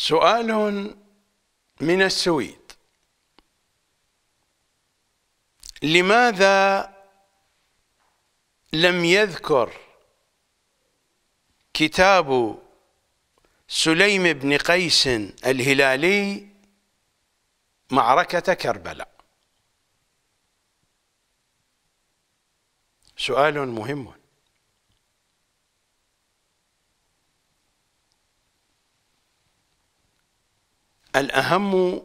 سؤال من السويد لماذا لم يذكر كتاب سليم بن قيس الهلالي معركة كربلاء سؤال مهم الأهم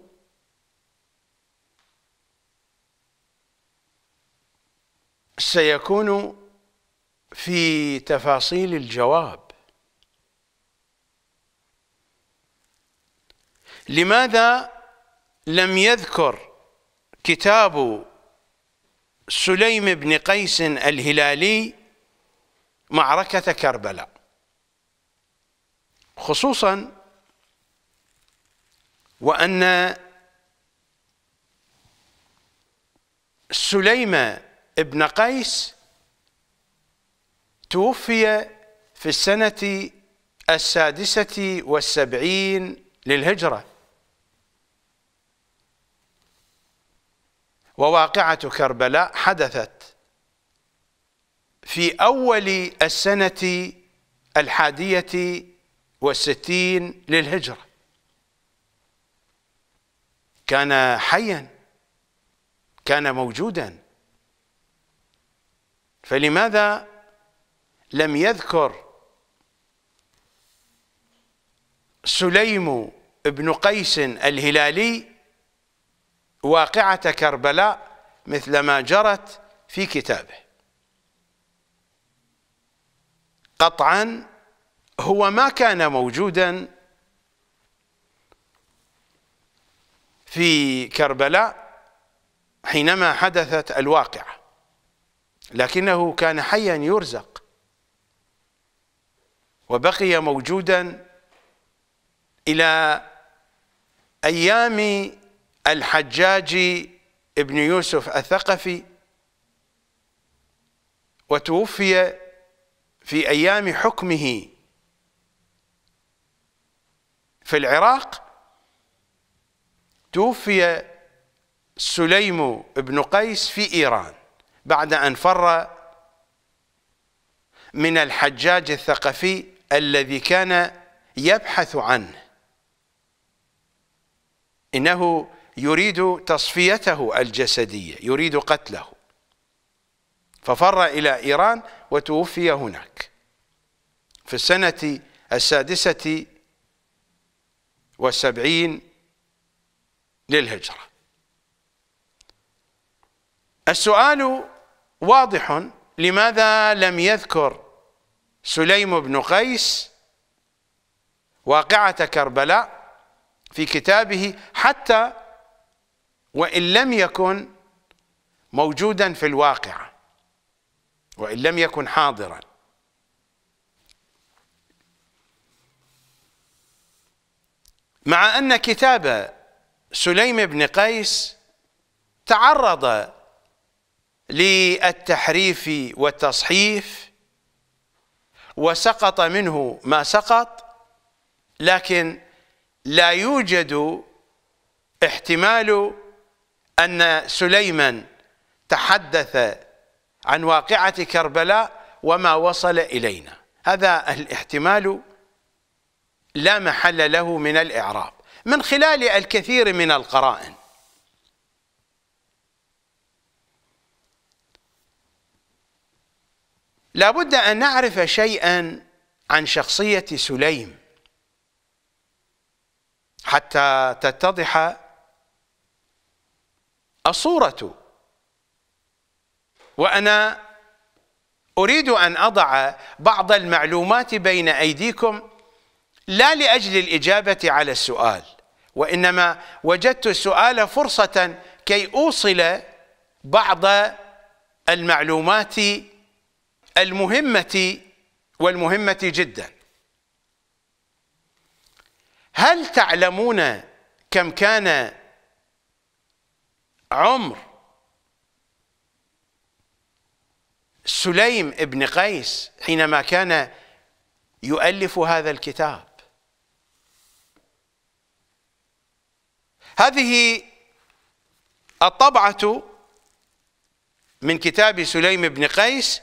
سيكون في تفاصيل الجواب لماذا لم يذكر كتاب سليم بن قيس الهلالي معركة كربلاء خصوصا وأن سليمة ابن قيس توفي في السنة السادسة والسبعين للهجرة وواقعة كربلاء حدثت في أول السنة الحادية والستين للهجرة كان حيا كان موجودا فلماذا لم يذكر سليم بن قيس الهلالي واقعة كربلاء مثل ما جرت في كتابه قطعا هو ما كان موجودا في كربلاء حينما حدثت الواقعة لكنه كان حيا يرزق وبقي موجودا إلى أيام الحجاج ابن يوسف الثقفي وتوفي في أيام حكمه في العراق توفي سليم بن قيس في إيران بعد أن فر من الحجاج الثقفي الذي كان يبحث عنه إنه يريد تصفيته الجسدية يريد قتله ففر إلى إيران وتوفي هناك في السنة السادسة والسبعين للهجرة السؤال واضح لماذا لم يذكر سليم بن قيس واقعة كربلاء في كتابه حتى وإن لم يكن موجودا في الواقعة وإن لم يكن حاضرا مع أن كتاب سليم بن قيس تعرض للتحريف والتصحيف وسقط منه ما سقط لكن لا يوجد احتمال أن سليما تحدث عن واقعة كربلاء وما وصل إلينا هذا الاحتمال لا محل له من الإعراب من خلال الكثير من القرائن لابد أن نعرف شيئا عن شخصية سليم حتى تتضح الصورة وأنا أريد أن أضع بعض المعلومات بين أيديكم لا لأجل الإجابة على السؤال وإنما وجدت السؤال فرصة كي أوصل بعض المعلومات المهمة والمهمة جدا هل تعلمون كم كان عمر سليم ابن قيس حينما كان يؤلف هذا الكتاب هذه الطبعة من كتاب سليم بن قيس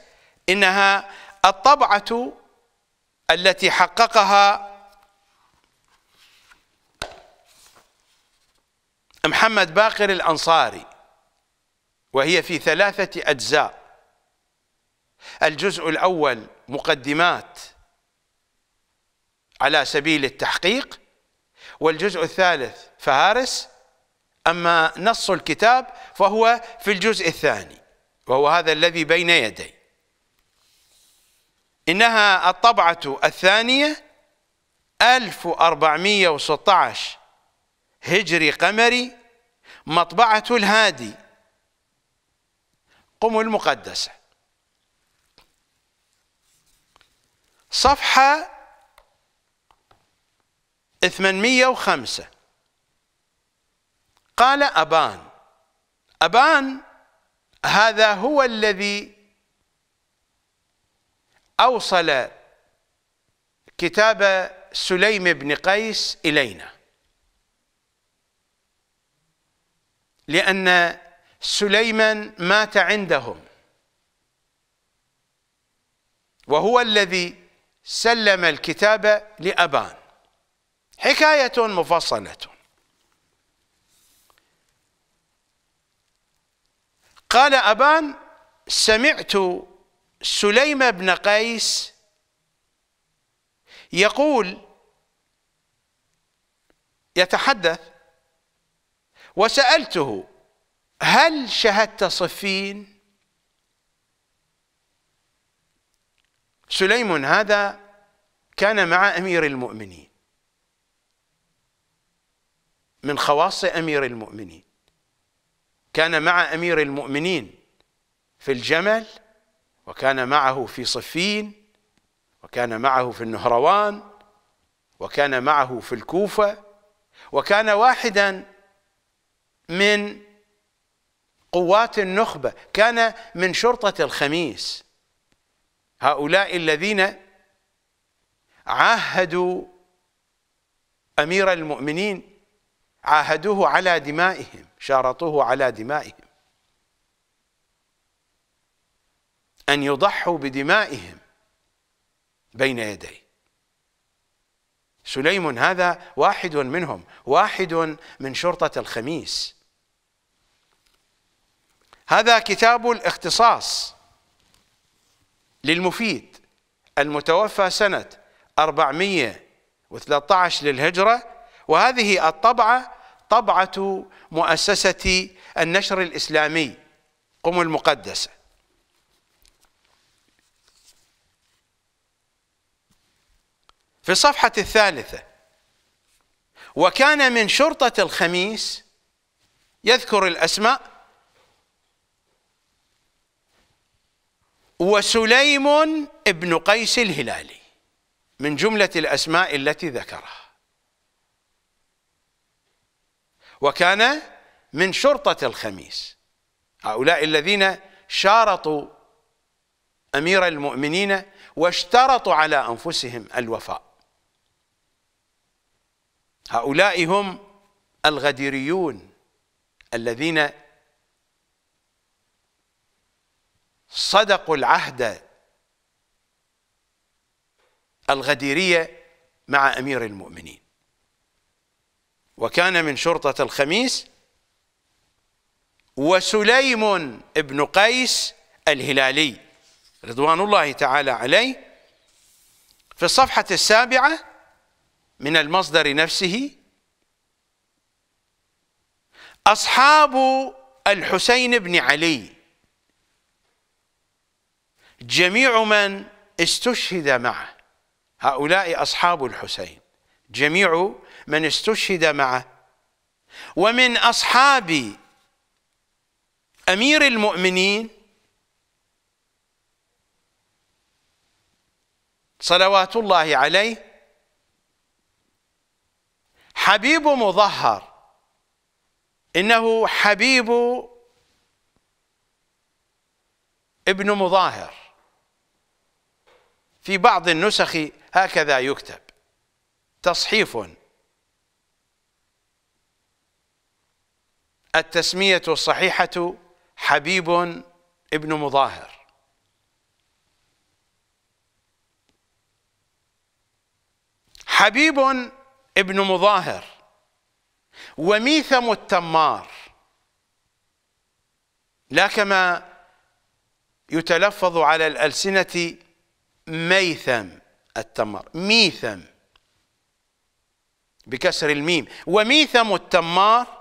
إنها الطبعة التي حققها محمد باقر الأنصاري وهي في ثلاثة أجزاء الجزء الأول مقدمات على سبيل التحقيق والجزء الثالث فهارس أما نص الكتاب فهو في الجزء الثاني وهو هذا الذي بين يدي إنها الطبعة الثانية 1416 هجري قمري مطبعة الهادي قم المقدسة صفحة 805 قال أبان أبان هذا هو الذي أوصل كتاب سليم بن قيس إلينا لأن سليما مات عندهم وهو الذي سلم الكتاب لأبان حكاية مفصلة قال أبان سمعت سليم بن قيس يقول يتحدث وسألته هل شهدت صفين سليم هذا كان مع أمير المؤمنين من خواص أمير المؤمنين كان مع امير المؤمنين في الجمل وكان معه في صفين وكان معه في النهروان وكان معه في الكوفه وكان واحدا من قوات النخبه كان من شرطه الخميس هؤلاء الذين عاهدوا امير المؤمنين عاهدوه على دمائهم شارطوه على دمائهم أن يضحوا بدمائهم بين يديه سليم هذا واحد منهم واحد من شرطة الخميس هذا كتاب الاختصاص للمفيد المتوفى سنة 413 للهجرة وهذه الطبعة طبعة مؤسسة النشر الإسلامي قم المقدسة في الصفحة الثالثة وكان من شرطة الخميس يذكر الأسماء وسليم بن قيس الهلالي من جملة الأسماء التي ذكرها وكان من شرطة الخميس هؤلاء الذين شارطوا أمير المؤمنين واشترطوا على أنفسهم الوفاء هؤلاء هم الغديريون الذين صدقوا العهد الغديرية مع أمير المؤمنين وكان من شرطة الخميس وسليم بن قيس الهلالي رضوان الله تعالى عليه في الصفحة السابعة من المصدر نفسه أصحاب الحسين بن علي جميع من استشهد معه هؤلاء أصحاب الحسين جميع من استشهد معه ومن أصحاب أمير المؤمنين صلوات الله عليه حبيب مظهر إنه حبيب ابن مظاهر في بعض النسخ هكذا يكتب تصحيف التسمية الصحيحة حبيب ابن مظاهر حبيب ابن مظاهر وميثم التمار لا كما يتلفظ على الألسنة ميثم التمر ميثم بكسر الميم وميثم التمار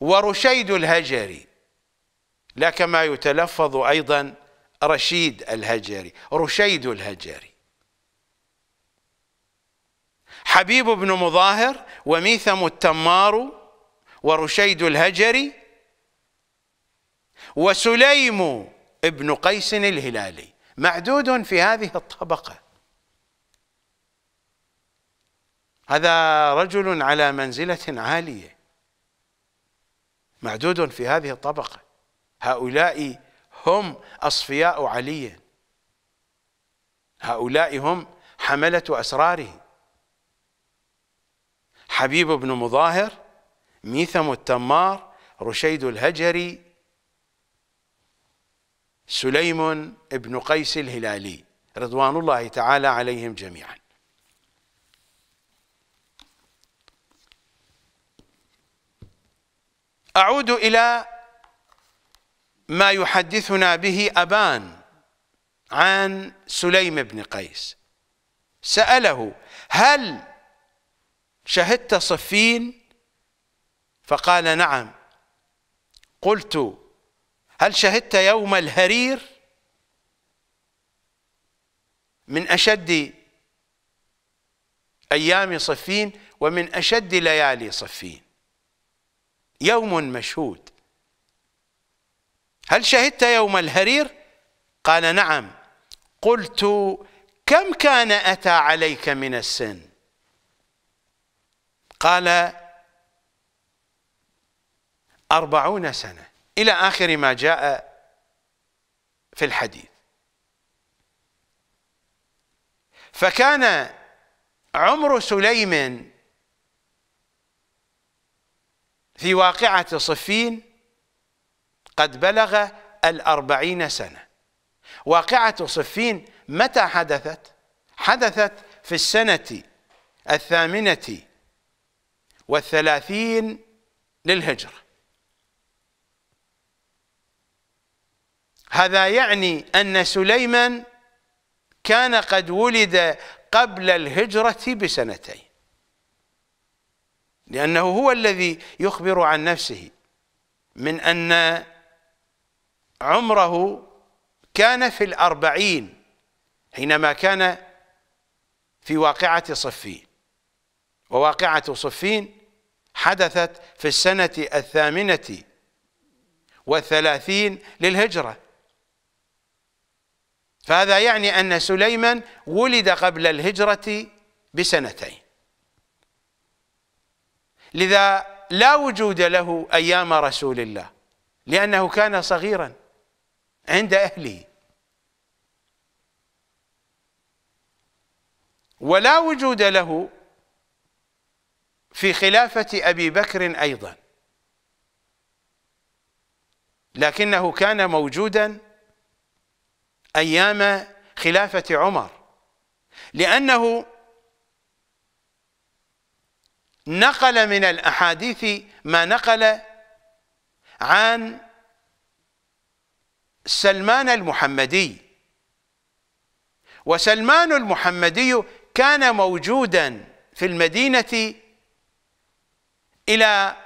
ورشيد الهجري لا كما يتلفظ أيضا رشيد الهجري رشيد الهجري حبيب بن مظاهر وميثم التمار ورشيد الهجري وسليم ابن قيس الهلالي معدود في هذه الطبقة هذا رجل على منزلة عالية معدود في هذه الطبقة هؤلاء هم أصفياء علي هؤلاء هم حملة أسراره حبيب بن مظاهر ميثم التمار رشيد الهجري سليم بن قيس الهلالي رضوان الله تعالى عليهم جميعا أعود إلى ما يحدثنا به أبان عن سليم بن قيس سأله هل شهدت صفين فقال نعم قلت هل شهدت يوم الهرير من أشد أيام صفين ومن أشد ليالي صفين يوم مشهود هل شهدت يوم الهرير قال نعم قلت كم كان أتى عليك من السن قال أربعون سنة إلى آخر ما جاء في الحديث فكان عمر سليم في واقعة صفين قد بلغ الأربعين سنة واقعة صفين متى حدثت؟ حدثت في السنة الثامنة والثلاثين للهجرة هذا يعني أن سليمان كان قد ولد قبل الهجرة بسنتين لأنه هو الذي يخبر عن نفسه من أن عمره كان في الأربعين حينما كان في واقعة صفين وواقعة صفين حدثت في السنة الثامنة والثلاثين للهجرة فهذا يعني أن سليمان ولد قبل الهجرة بسنتين لذا لا وجود له أيام رسول الله لأنه كان صغيرا عند أهله ولا وجود له في خلافة أبي بكر أيضا لكنه كان موجودا أيام خلافة عمر لأنه نقل من الأحاديث ما نقل عن سلمان المحمدي وسلمان المحمدي كان موجودا في المدينة إلى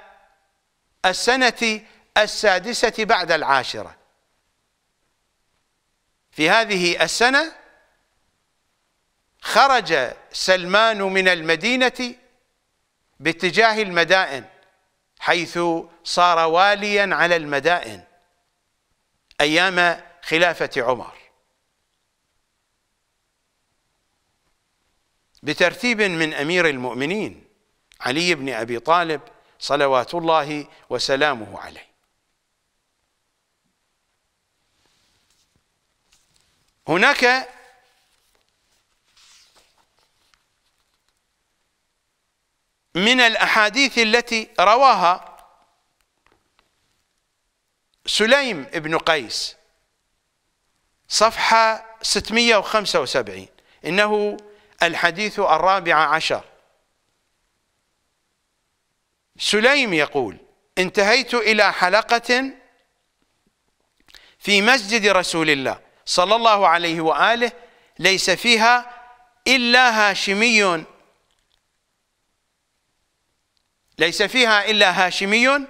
السنة السادسة بعد العاشرة في هذه السنة خرج سلمان من المدينة باتجاه المدائن حيث صار واليا على المدائن ايام خلافه عمر بترتيب من امير المؤمنين علي بن ابي طالب صلوات الله وسلامه عليه هناك من الأحاديث التي رواها سليم بن قيس صفحة 675 إنه الحديث الرابع عشر سليم يقول انتهيت إلى حلقة في مسجد رسول الله صلى الله عليه وآله ليس فيها إلا هاشمي ليس فيها إلا هاشمي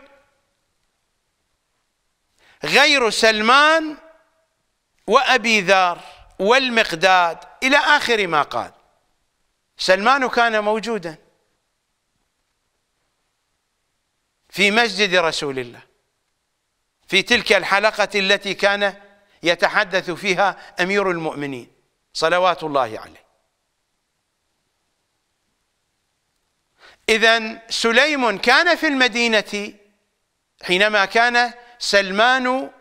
غير سلمان وأبي ذر والمقداد إلى آخر ما قال سلمان كان موجودا في مسجد رسول الله في تلك الحلقة التي كان يتحدث فيها أمير المؤمنين صلوات الله عليه إذا سليم كان في المدينة حينما كان سلمان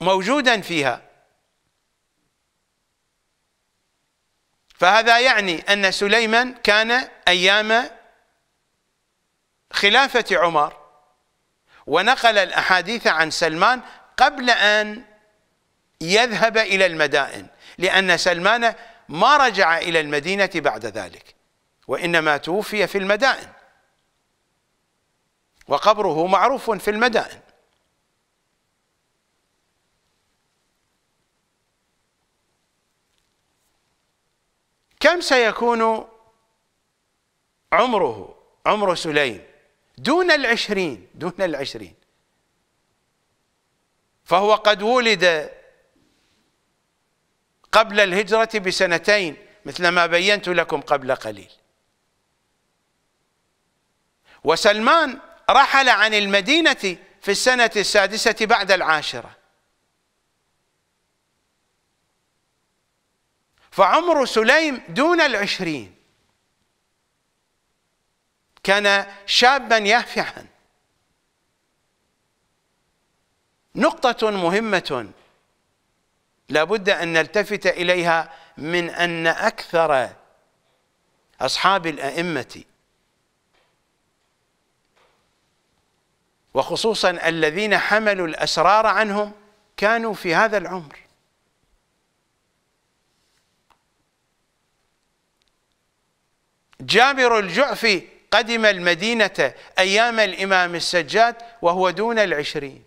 موجودا فيها فهذا يعني أن سليمان كان أيام خلافة عمر ونقل الأحاديث عن سلمان قبل أن يذهب إلى المدائن لأن سلمان ما رجع إلى المدينة بعد ذلك وإنما توفي في المدائن وقبره معروف في المدائن كم سيكون عمره عمر سليم دون العشرين دون العشرين فهو قد ولد قبل الهجرة بسنتين مثل ما بينت لكم قبل قليل وسلمان رحل عن المدينة في السنة السادسة بعد العاشرة فعمر سليم دون العشرين كان شابا يافعا نقطة مهمة لابد أن نلتفت إليها من أن أكثر أصحاب الأئمة وخصوصا الذين حملوا الأسرار عنهم كانوا في هذا العمر جابر الجعفي قدم المدينة أيام الإمام السجاد وهو دون العشرين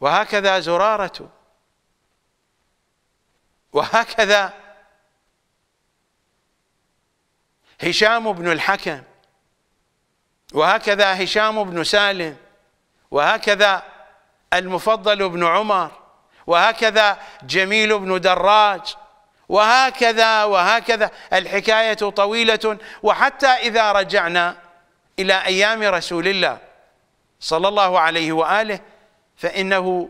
وهكذا زرارة وهكذا هشام بن الحكم وهكذا هشام بن سالم وهكذا المفضل بن عمر وهكذا جميل بن دراج وهكذا وهكذا الحكاية طويلة وحتى إذا رجعنا إلى أيام رسول الله صلى الله عليه وآله فإنه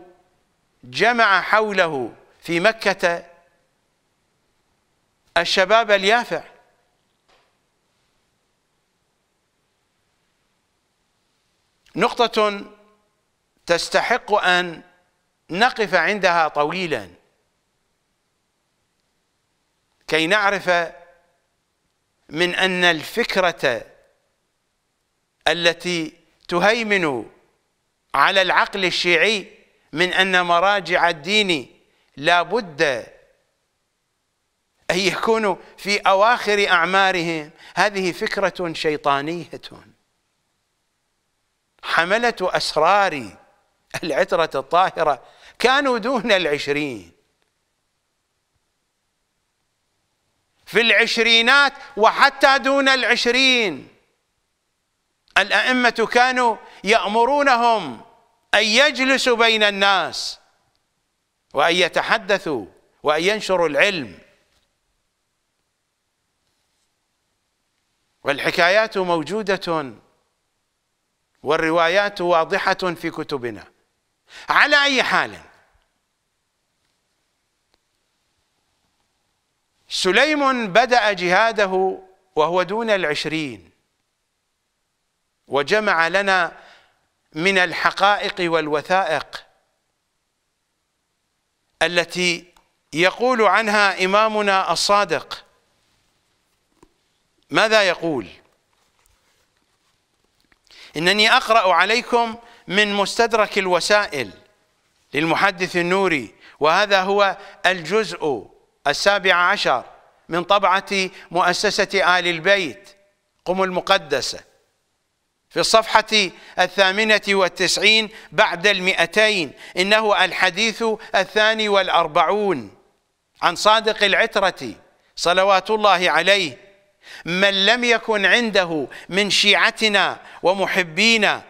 جمع حوله في مكة الشباب اليافع نقطة تستحق أن نقف عندها طويلا كي نعرف من أن الفكرة التي تهيمن على العقل الشيعي من أن مراجع الدين لا بد أن يكونوا في أواخر أعمارهم هذه فكرة شيطانية حملة أسرار العترة الطاهرة كانوا دون العشرين في العشرينات وحتى دون العشرين الأئمة كانوا يأمرونهم أن يجلسوا بين الناس وأن يتحدثوا وأن ينشروا العلم والحكايات موجودة والروايات واضحة في كتبنا على أي حال سليم بدأ جهاده وهو دون العشرين وجمع لنا من الحقائق والوثائق التي يقول عنها إمامنا الصادق ماذا يقول؟ إنني أقرأ عليكم من مستدرك الوسائل للمحدث النوري وهذا هو الجزء السابع عشر من طبعة مؤسسة آل البيت قم المقدسة في الصفحة الثامنة والتسعين بعد المئتين إنه الحديث الثاني والأربعون عن صادق العترة صلوات الله عليه من لم يكن عنده من شيعتنا ومحبينا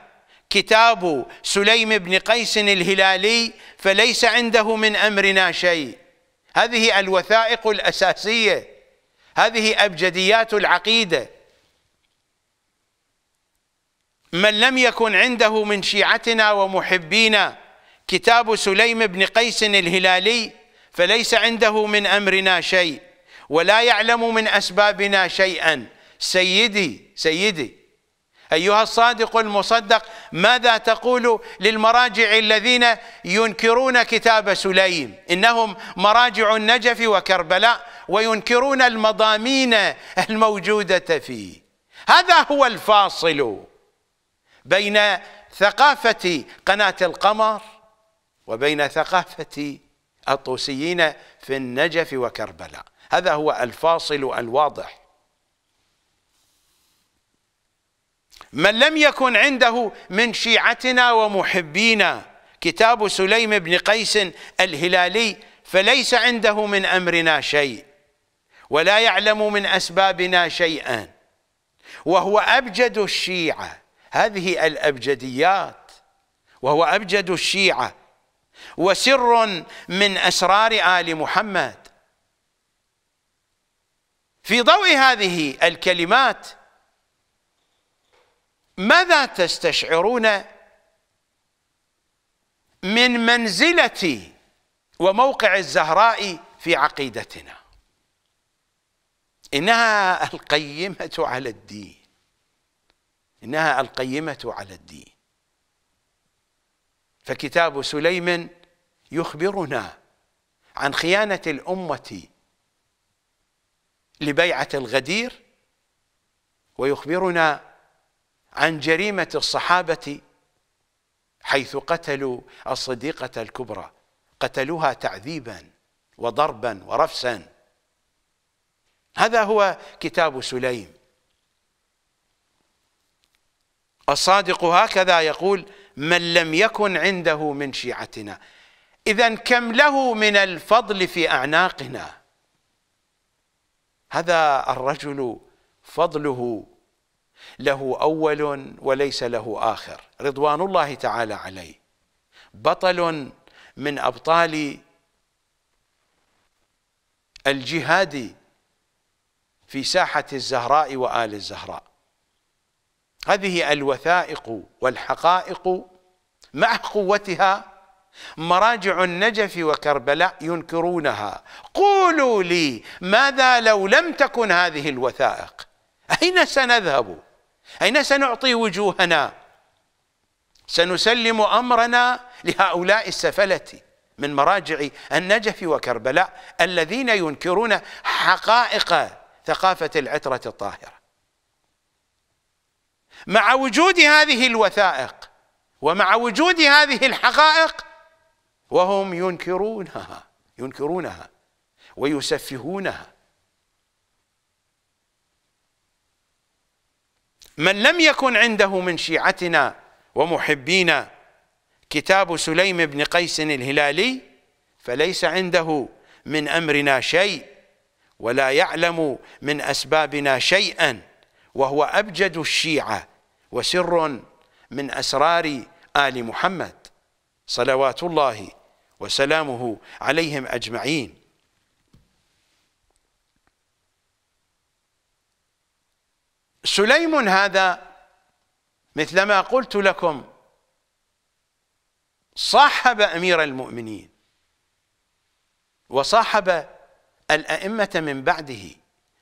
كتاب سليم بن قيس الهلالي فليس عنده من امرنا شيء هذه الوثائق الاساسيه هذه ابجديات العقيده من لم يكن عنده من شيعتنا ومحبينا كتاب سليم بن قيس الهلالي فليس عنده من امرنا شيء ولا يعلم من أسبابنا شيئا سيدي سيدي أيها الصادق المصدق ماذا تقول للمراجع الذين ينكرون كتاب سليم إنهم مراجع النجف وكربلاء وينكرون المضامين الموجودة فيه هذا هو الفاصل بين ثقافة قناة القمر وبين ثقافة الطوسيين في النجف وكربلاء هذا هو الفاصل الواضح من لم يكن عنده من شيعتنا ومحبينا كتاب سليم بن قيس الهلالي فليس عنده من امرنا شيء ولا يعلم من اسبابنا شيئا وهو ابجد الشيعه هذه الابجديات وهو ابجد الشيعه وسر من اسرار ال محمد في ضوء هذه الكلمات ماذا تستشعرون من منزلة وموقع الزهراء في عقيدتنا إنها القيمة على الدين إنها القيمة على الدين فكتاب سليم يخبرنا عن خيانة الأمة لبيعة الغدير ويخبرنا عن جريمة الصحابة حيث قتلوا الصديقة الكبرى قتلوها تعذيبا وضربا ورفسا هذا هو كتاب سليم الصادق هكذا يقول من لم يكن عنده من شيعتنا إذا كم له من الفضل في أعناقنا هذا الرجل فضله له اول وليس له اخر رضوان الله تعالى عليه بطل من ابطال الجهاد في ساحه الزهراء وال الزهراء هذه الوثائق والحقائق مع قوتها مراجع النجف وكربلاء ينكرونها قولوا لي ماذا لو لم تكن هذه الوثائق أين سنذهب أين سنعطي وجوهنا سنسلم أمرنا لهؤلاء السفلة من مراجع النجف وكربلاء الذين ينكرون حقائق ثقافة العترة الطاهرة مع وجود هذه الوثائق ومع وجود هذه الحقائق وهم ينكرونها ينكرونها ويسفهونها من لم يكن عنده من شيعتنا ومحبينا كتاب سليم بن قيس الهلالي فليس عنده من أمرنا شيء ولا يعلم من أسبابنا شيئا وهو أبجد الشيعة وسر من أسرار آل محمد صلوات الله وسلامه عليهم أجمعين سليم هذا مثلما قلت لكم صاحب أمير المؤمنين وصاحب الأئمة من بعده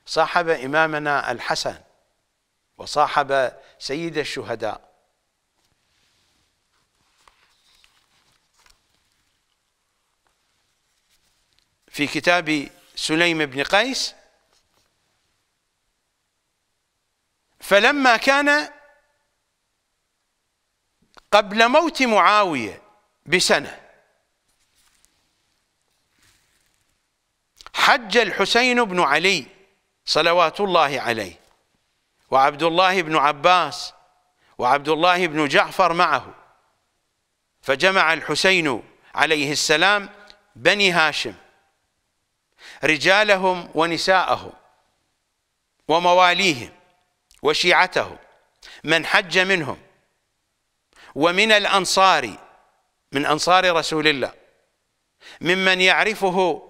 صاحب إمامنا الحسن وصاحب سيد الشهداء في كتاب سليم بن قيس فلما كان قبل موت معاوية بسنة حج الحسين بن علي صلوات الله عليه وعبد الله بن عباس وعبد الله بن جعفر معه فجمع الحسين عليه السلام بني هاشم رجالهم ونساءهم ومواليهم وشيعته من حج منهم ومن الأنصار من أنصار رسول الله ممن يعرفه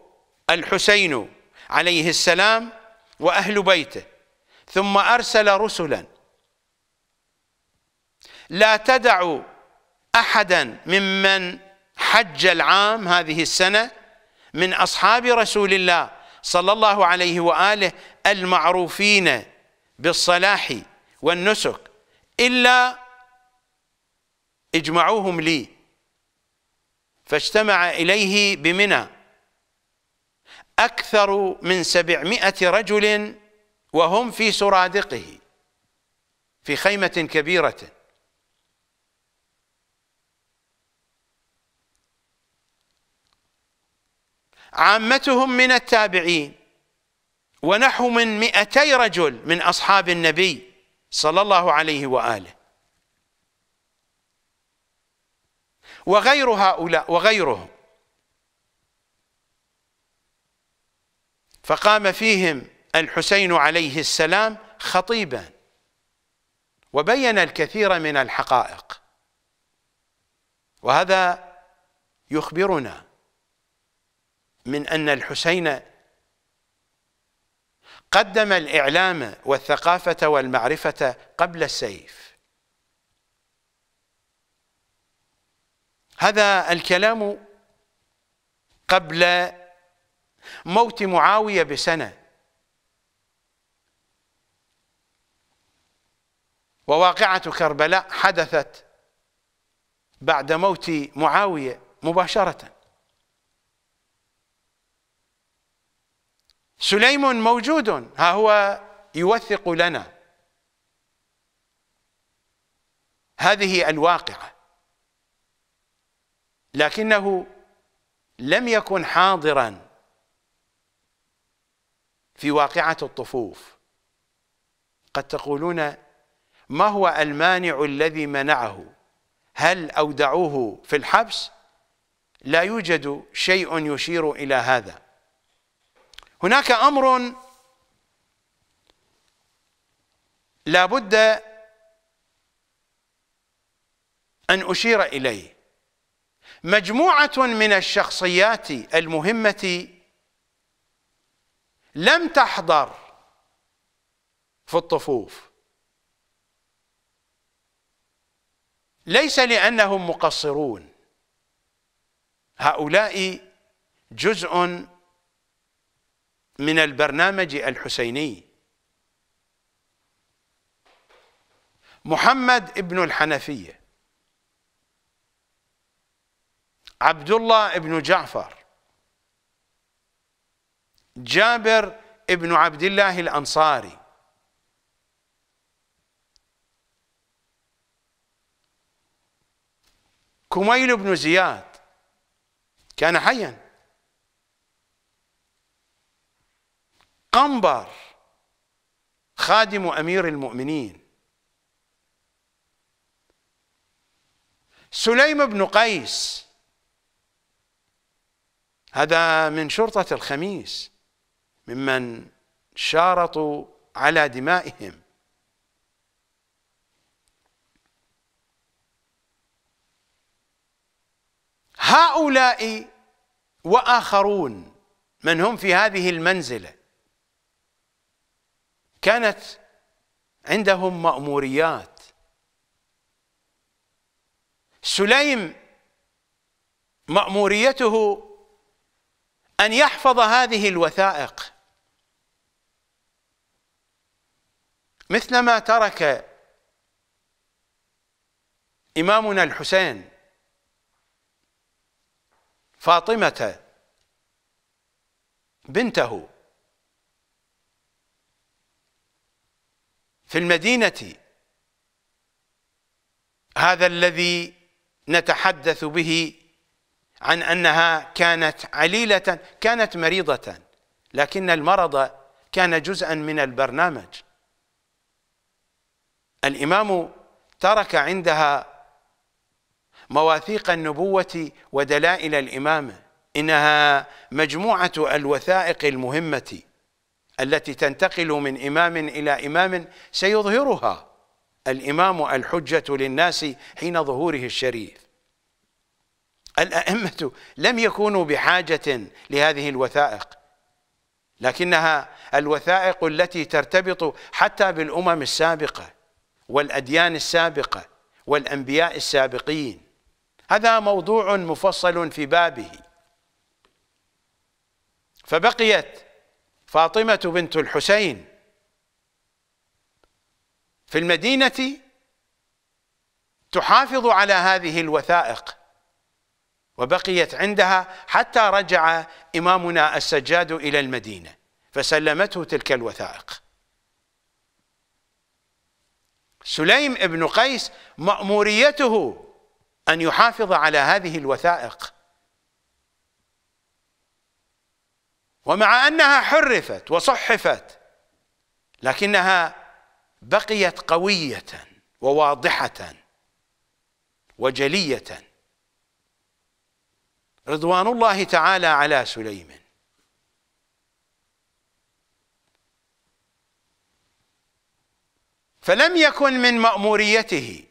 الحسين عليه السلام وأهل بيته ثم أرسل رسلا لا تدع أحدا ممن حج العام هذه السنة من أصحاب رسول الله صلى الله عليه وآله المعروفين بالصلاح والنسك إلا اجمعوهم لي فاجتمع إليه بمنى أكثر من سبعمائة رجل وهم في سرادقه في خيمة كبيرة عامتهم من التابعين ونحو من 200 رجل من أصحاب النبي صلى الله عليه وآله وغير هؤلاء وغيرهم فقام فيهم الحسين عليه السلام خطيبا وبين الكثير من الحقائق وهذا يخبرنا من أن الحسين قدم الإعلام والثقافة والمعرفة قبل السيف هذا الكلام قبل موت معاوية بسنة وواقعة كربلاء حدثت بعد موت معاوية مباشرةً سليم موجود ها هو يوثق لنا هذه الواقعة لكنه لم يكن حاضرا في واقعة الطفوف قد تقولون ما هو المانع الذي منعه هل أودعوه في الحبس لا يوجد شيء يشير إلى هذا هناك امر لا بد ان اشير اليه مجموعه من الشخصيات المهمه لم تحضر في الطفوف ليس لانهم مقصرون هؤلاء جزء من البرنامج الحسيني محمد ابن الحنفية عبد الله ابن جعفر جابر ابن عبد الله الأنصاري كميل بن زياد كان حياً قنبر خادم أمير المؤمنين سليم بن قيس هذا من شرطة الخميس ممن شارطوا على دمائهم هؤلاء وآخرون من هم في هذه المنزلة كانت عندهم مأموريات سليم مأموريته أن يحفظ هذه الوثائق مثلما ترك إمامنا الحسين فاطمة بنته في المدينة هذا الذي نتحدث به عن أنها كانت عليلة كانت مريضة لكن المرض كان جزءا من البرنامج الإمام ترك عندها مواثيق النبوة ودلائل الإمامة إنها مجموعة الوثائق المهمة التي تنتقل من إمام إلى إمام سيظهرها الإمام الحجة للناس حين ظهوره الشريف الأئمة لم يكونوا بحاجة لهذه الوثائق لكنها الوثائق التي ترتبط حتى بالأمم السابقة والأديان السابقة والأنبياء السابقين هذا موضوع مفصل في بابه فبقيت فاطمة بنت الحسين في المدينة تحافظ على هذه الوثائق وبقيت عندها حتى رجع إمامنا السجاد إلى المدينة فسلمته تلك الوثائق سليم ابن قيس مأموريته أن يحافظ على هذه الوثائق ومع أنها حرفت وصحفت لكنها بقيت قوية وواضحة وجلية رضوان الله تعالى على سليم فلم يكن من مأموريته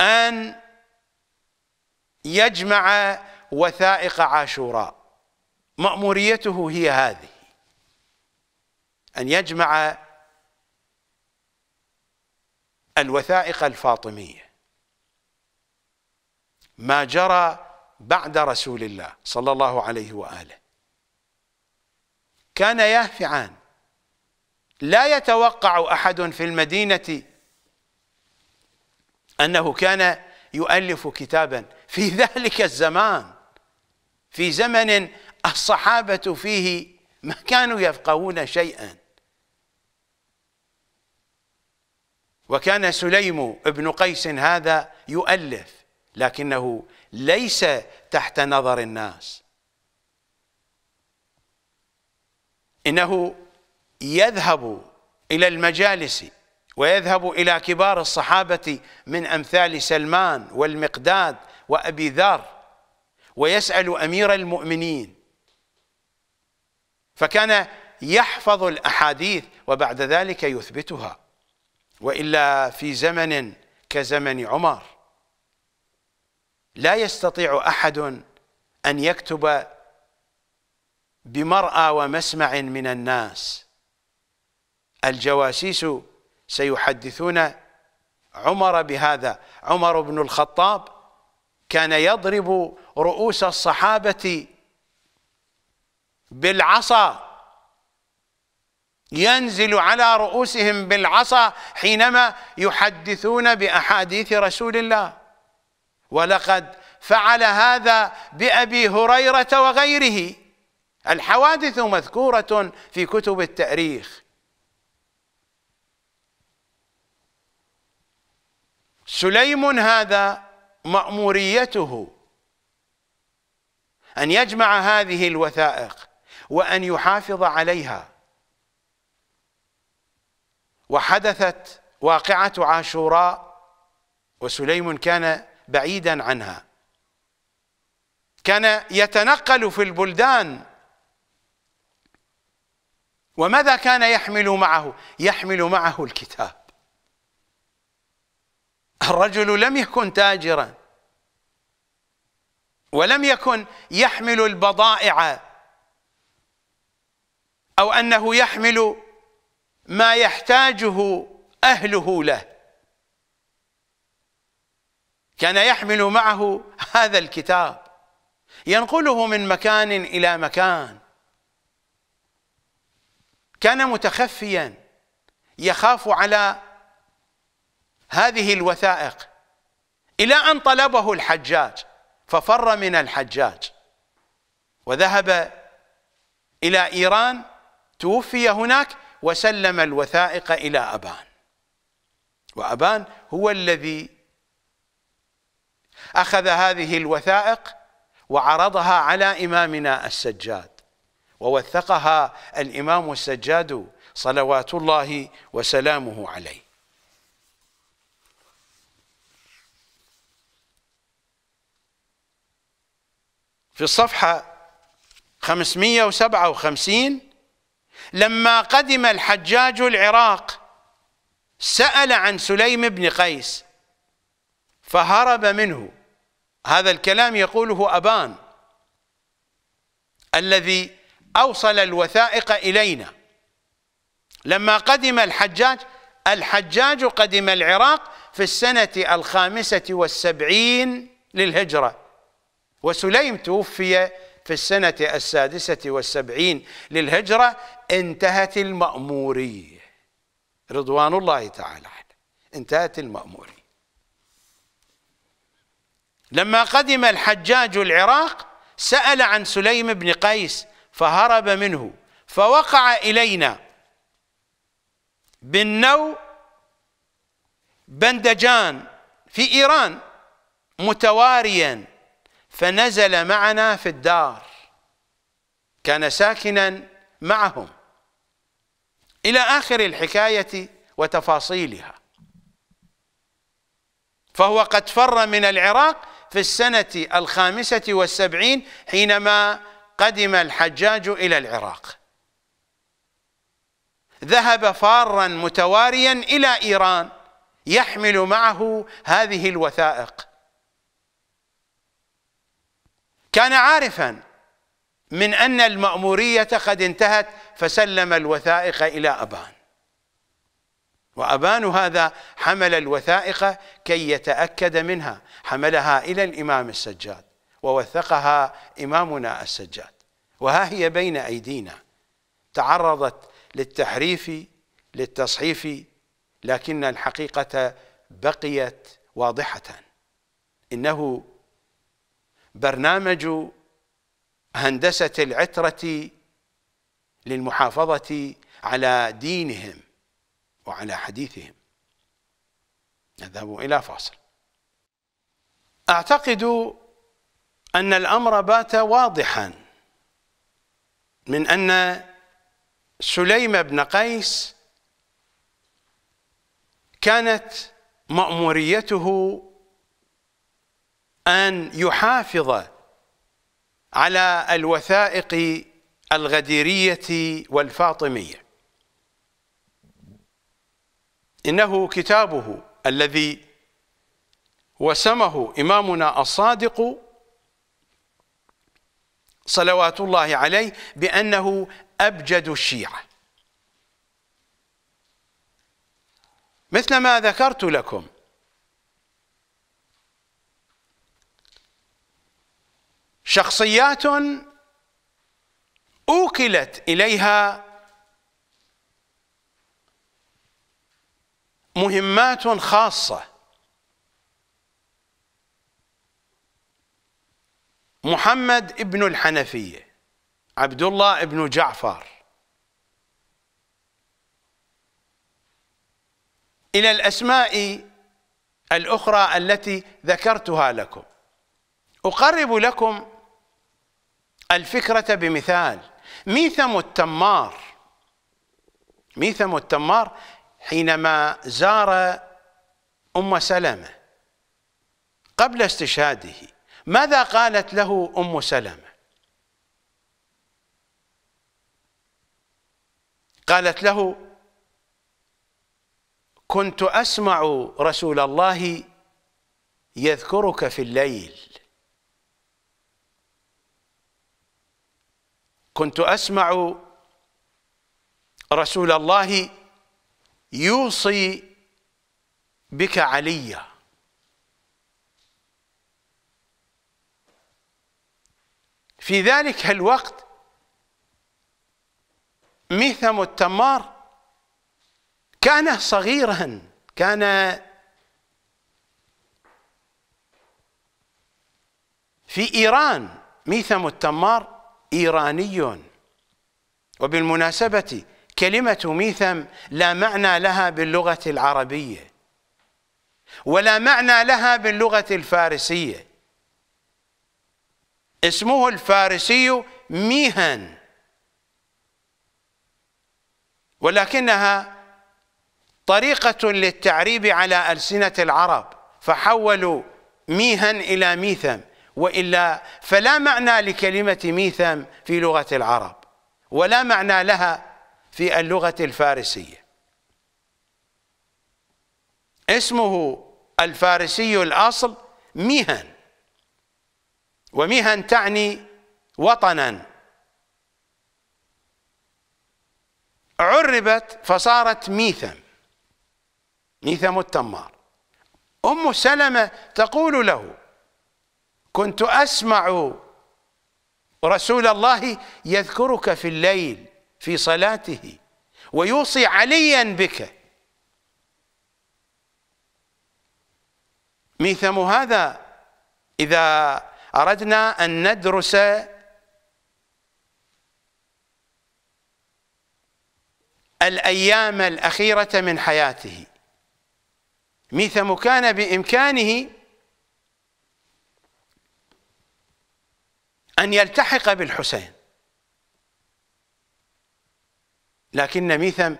أن يجمع وثائق عاشوراء مأموريته هي هذه أن يجمع الوثائق الفاطمية ما جرى بعد رسول الله صلى الله عليه وآله كان يافعا لا يتوقع أحد في المدينة أنه كان يؤلف كتابا في ذلك الزمان في زمن الصحابة فيه ما كانوا يفقهون شيئا وكان سليم بن قيس هذا يؤلف لكنه ليس تحت نظر الناس إنه يذهب إلى المجالس ويذهب إلى كبار الصحابة من أمثال سلمان والمقداد وأبي ذر ويسأل أمير المؤمنين فكان يحفظ الأحاديث وبعد ذلك يثبتها وإلا في زمن كزمن عمر لا يستطيع أحد أن يكتب بمرأى ومسمع من الناس الجواسيس سيحدثون عمر بهذا عمر بن الخطاب كان يضرب رؤوس الصحابة بالعصا ينزل على رؤوسهم بالعصا حينما يحدثون باحاديث رسول الله ولقد فعل هذا بابي هريره وغيره الحوادث مذكوره في كتب التاريخ سليم هذا ماموريته ان يجمع هذه الوثائق وأن يحافظ عليها وحدثت واقعة عاشوراء وسليم كان بعيدا عنها كان يتنقل في البلدان وماذا كان يحمل معه يحمل معه الكتاب الرجل لم يكن تاجرا ولم يكن يحمل البضائع أو أنه يحمل ما يحتاجه أهله له كان يحمل معه هذا الكتاب ينقله من مكان إلى مكان كان متخفيا يخاف على هذه الوثائق إلى أن طلبه الحجاج ففر من الحجاج وذهب إلى إيران توفي هناك وسلم الوثائق إلى أبان وأبان هو الذي أخذ هذه الوثائق وعرضها على إمامنا السجاد ووثقها الإمام السجاد صلوات الله وسلامه عليه في الصفحة 557 لما قدم الحجاج العراق سأل عن سليم بن قيس فهرب منه هذا الكلام يقوله أبان الذي أوصل الوثائق إلينا لما قدم الحجاج الحجاج قدم العراق في السنة الخامسة والسبعين للهجرة وسليم توفي في السنة السادسة والسبعين للهجرة انتهت المأمورية رضوان الله تعالى انتهت المأمورية لما قدم الحجاج العراق سأل عن سليم بن قيس فهرب منه فوقع إلينا بالنو بندجان في إيران متوارياً فنزل معنا في الدار كان ساكنا معهم إلى آخر الحكاية وتفاصيلها فهو قد فر من العراق في السنة الخامسة والسبعين حينما قدم الحجاج إلى العراق ذهب فارا متواريا إلى إيران يحمل معه هذه الوثائق كان عارفا من أن المأمورية قد انتهت فسلم الوثائق إلى أبان وأبان هذا حمل الوثائق كي يتأكد منها حملها إلى الإمام السجاد ووثقها إمامنا السجاد وها هي بين أيدينا تعرضت للتحريف للتصحيف لكن الحقيقة بقيت واضحة إنه برنامج هندسة العترة للمحافظة على دينهم وعلى حديثهم نذهب إلى فاصل أعتقد أن الأمر بات واضحا من أن سليم بن قيس كانت مأموريته أن يحافظ على الوثائق الغديرية والفاطمية إنه كتابه الذي وسمه إمامنا الصادق صلوات الله عليه بأنه أبجد الشيعة مثل ما ذكرت لكم شخصيات اوكلت اليها مهمات خاصه محمد ابن الحنفيه عبد الله ابن جعفر الى الاسماء الاخرى التي ذكرتها لكم اقرب لكم الفكرة بمثال ميثم التمار ميثم التمار حينما زار أم سلمة قبل استشهاده ماذا قالت له أم سلمة قالت له كنت أسمع رسول الله يذكرك في الليل كنت أسمع رسول الله يوصي بك عليا في ذلك الوقت ميثم التمار كان صغيرا كان في إيران ميثم التمار إيراني وبالمناسبة كلمة ميثم لا معنى لها باللغة العربية ولا معنى لها باللغة الفارسية اسمه الفارسي ميهن ولكنها طريقة للتعريب على ألسنة العرب فحولوا ميهن إلى ميثم وإلا فلا معنى لكلمة ميثم في لغة العرب ولا معنى لها في اللغة الفارسية اسمه الفارسي الأصل مهن وميهن تعني وطنا عربت فصارت ميثم ميثم التمار أم سلمة تقول له كنت أسمع رسول الله يذكرك في الليل في صلاته ويوصي عليا بك ميثم هذا إذا أردنا أن ندرس الأيام الأخيرة من حياته ميثم كان بإمكانه أن يلتحق بالحسين لكن ميثم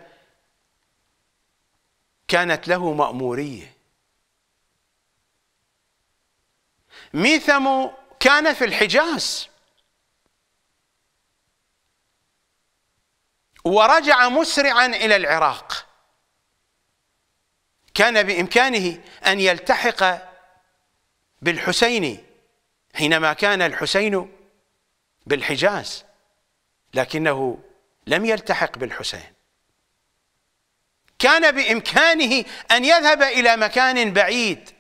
كانت له مأمورية ميثم كان في الحجاز ورجع مسرعا إلى العراق كان بإمكانه أن يلتحق بالحسين حينما كان الحسين بالحجاز لكنه لم يلتحق بالحسين كان بامكانه ان يذهب الى مكان بعيد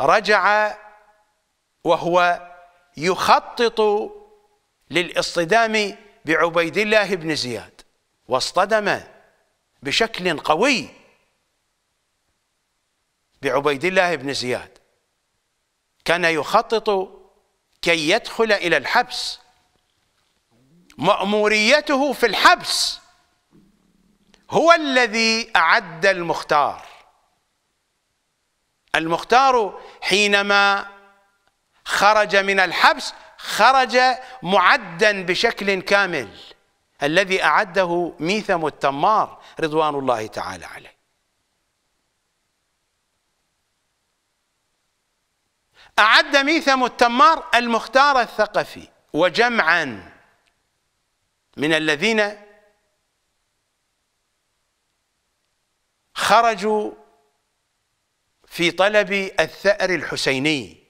رجع وهو يخطط للاصطدام بعبيد الله بن زياد واصطدم بشكل قوي بعبيد الله بن زياد كان يخطط كي يدخل إلى الحبس مأموريته في الحبس هو الذي أعد المختار المختار حينما خرج من الحبس خرج معدا بشكل كامل الذي أعده ميثم التمار رضوان الله تعالى عليه أعد ميثم التمار المختار الثقفي وجمعا من الذين خرجوا في طلب الثأر الحسيني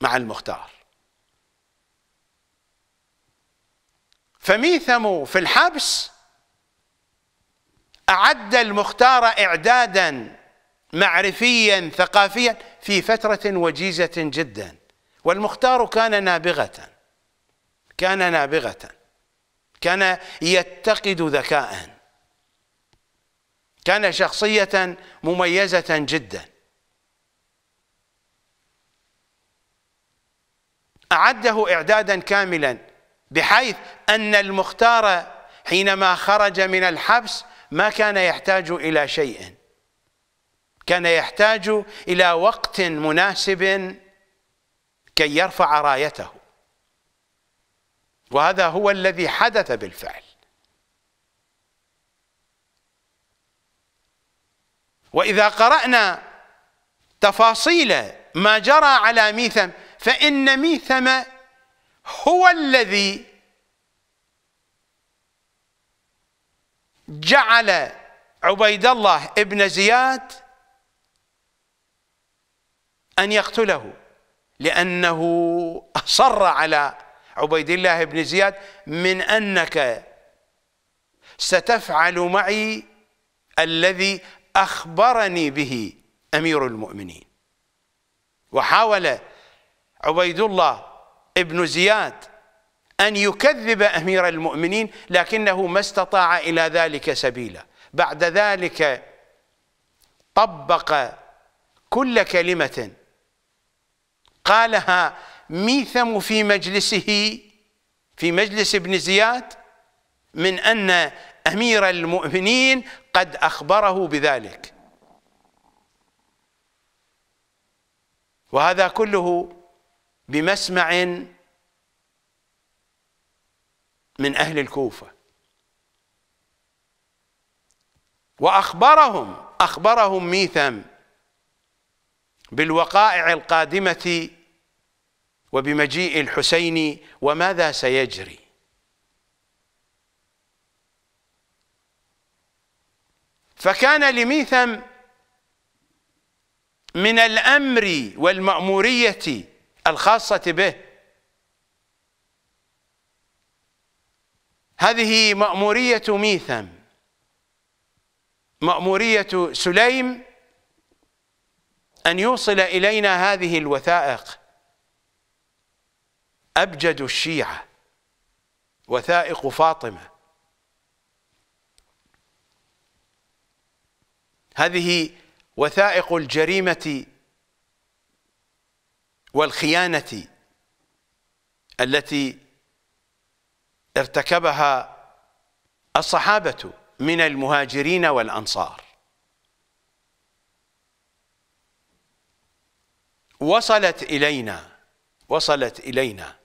مع المختار فميثم في الحبس أعد المختار إعدادا معرفيا ثقافيا في فترة وجيزة جدا والمختار كان نابغة كان نابغة كان يتقد ذكاء كان شخصية مميزة جدا أعده إعدادا كاملا بحيث أن المختار حينما خرج من الحبس ما كان يحتاج إلى شيء كان يحتاج إلى وقت مناسب كي يرفع رايته وهذا هو الذي حدث بالفعل وإذا قرأنا تفاصيل ما جرى على ميثم فإن ميثم هو الذي جعل عبيد الله ابن زياد أن يقتله لأنه أصر على عبيد الله بن زياد من أنك ستفعل معي الذي أخبرني به أمير المؤمنين وحاول عبيد الله ابن زياد أن يكذب أمير المؤمنين لكنه ما استطاع إلى ذلك سبيلا بعد ذلك طبق كل كلمة قالها ميثم في مجلسه في مجلس ابن زياد من أن أمير المؤمنين قد أخبره بذلك وهذا كله بمسمع من أهل الكوفة وأخبرهم أخبرهم ميثم بالوقائع القادمة وبمجيء الحسين وماذا سيجري فكان لميثم من الأمر والمأمورية الخاصة به هذه مأمورية ميثم مأمورية سليم أن يوصل إلينا هذه الوثائق أبجد الشيعة وثائق فاطمة هذه وثائق الجريمة والخيانة التي ارتكبها الصحابة من المهاجرين والأنصار وصلت إلينا وصلت إلينا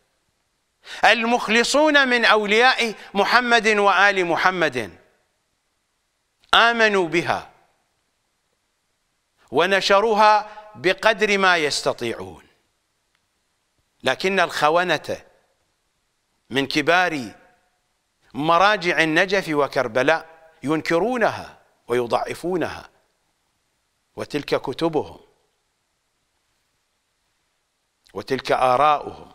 المخلصون من أولياء محمد وآل محمد آمنوا بها ونشروها بقدر ما يستطيعون لكن الخونة من كبار مراجع النجف وكربلاء ينكرونها ويضعفونها وتلك كتبهم وتلك آراؤهم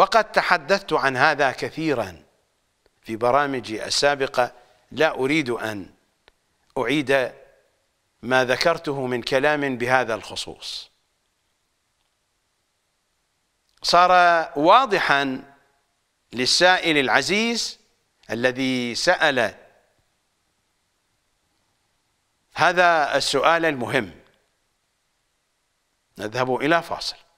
وقد تحدثت عن هذا كثيرا في برامجي السابقة لا أريد أن أعيد ما ذكرته من كلام بهذا الخصوص صار واضحا للسائل العزيز الذي سأل هذا السؤال المهم نذهب إلى فاصل